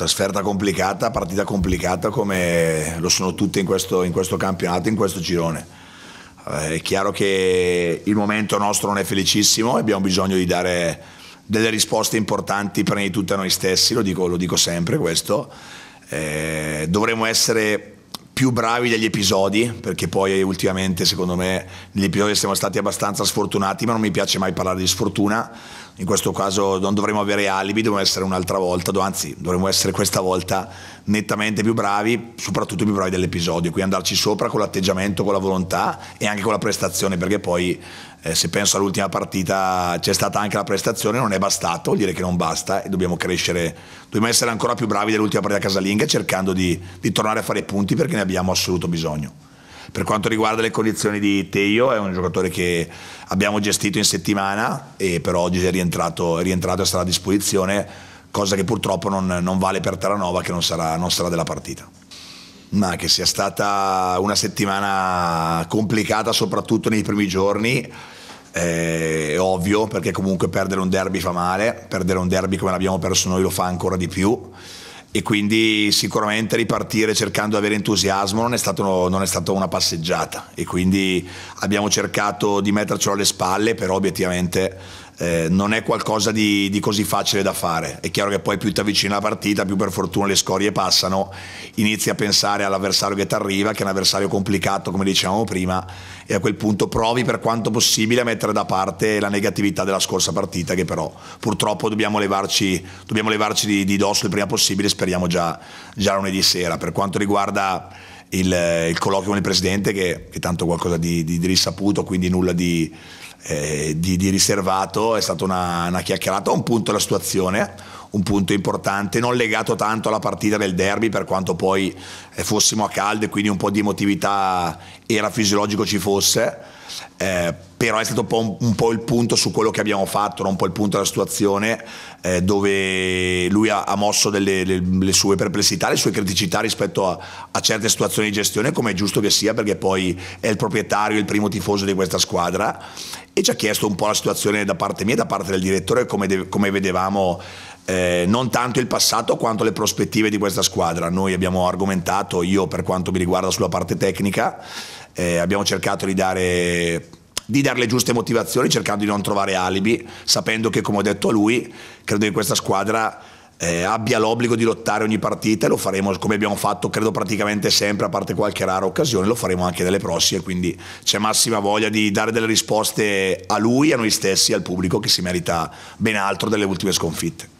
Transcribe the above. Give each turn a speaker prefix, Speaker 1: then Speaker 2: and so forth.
Speaker 1: trasferta complicata, partita complicata come lo sono tutte in questo, in questo campionato, in questo girone. Eh, è chiaro che il momento nostro non è felicissimo e abbiamo bisogno di dare delle risposte importanti prima di tutto a noi stessi, lo dico, lo dico sempre questo. Eh, dovremmo essere più bravi degli episodi, perché poi ultimamente secondo me negli episodi siamo stati abbastanza sfortunati, ma non mi piace mai parlare di sfortuna, in questo caso non dovremmo avere alibi, dovremmo essere un'altra volta, anzi dovremmo essere questa volta nettamente più bravi, soprattutto più bravi dell'episodio, quindi andarci sopra con l'atteggiamento, con la volontà e anche con la prestazione, perché poi eh, se penso all'ultima partita c'è stata anche la prestazione, non è bastato, vuol dire che non basta e dobbiamo crescere, dobbiamo essere ancora più bravi dell'ultima partita casalinga cercando di, di tornare a fare punti perché ne abbiamo abbiamo assoluto bisogno. Per quanto riguarda le condizioni di Teio, è un giocatore che abbiamo gestito in settimana e per oggi è rientrato, è rientrato e sarà a disposizione, cosa che purtroppo non, non vale per Terranova che non sarà, non sarà della partita. Ma che sia stata una settimana complicata soprattutto nei primi giorni eh, è ovvio perché comunque perdere un derby fa male, perdere un derby come l'abbiamo perso noi lo fa ancora di più e quindi sicuramente ripartire cercando di avere entusiasmo non è, stato, non è, stata una passeggiata e quindi abbiamo cercato di mettercelo alle spalle, però obiettivamente eh, non è qualcosa di, di, così facile da fare. È chiaro che poi più ti avvicini alla partita, più per fortuna le scorie passano, inizi a pensare all'avversario che ti arriva, che è un avversario complicato come dicevamo prima, e a quel punto provi per quanto possibile a mettere da parte la negatività della scorsa partita, che però purtroppo dobbiamo levarci, dobbiamo levarci di, di dosso il prima possibile, speriamo già, già lunedì sera. Per quanto riguarda il, il, colloquio con il presidente che, che tanto qualcosa di, di, di, risaputo, quindi nulla di, eh, di riservato, è stata una, una chiacchierata, un punto la situazione un punto importante, non legato tanto alla partita del derby per quanto poi eh, fossimo a caldo e quindi un po' di emotività era fisiologico ci fosse, eh, però è stato un po', un, un po', il punto su quello che abbiamo fatto, un po' il punto della situazione eh, dove lui ha, ha mosso delle, le, le, sue perplessità, le sue criticità rispetto a, a certe situazioni di gestione, come è giusto che sia perché poi è il proprietario, il primo tifoso di questa squadra e ci ha chiesto un po' la situazione da parte mia da parte del direttore come, de- come vedevamo eh, non tanto il passato quanto le prospettive di questa squadra. Noi abbiamo argomentato, io per quanto mi riguarda sulla parte tecnica, eh, abbiamo cercato di dare di dare le giuste motivazioni cercando di non trovare alibi, sapendo che come ho detto a lui, credo che questa squadra eh, abbia l'obbligo di lottare ogni partita e lo faremo come abbiamo fatto credo praticamente sempre a parte qualche rara occasione lo faremo anche nelle prossime quindi c'è massima voglia di dare delle risposte a lui, a noi stessi, al pubblico che si merita ben altro delle ultime sconfitte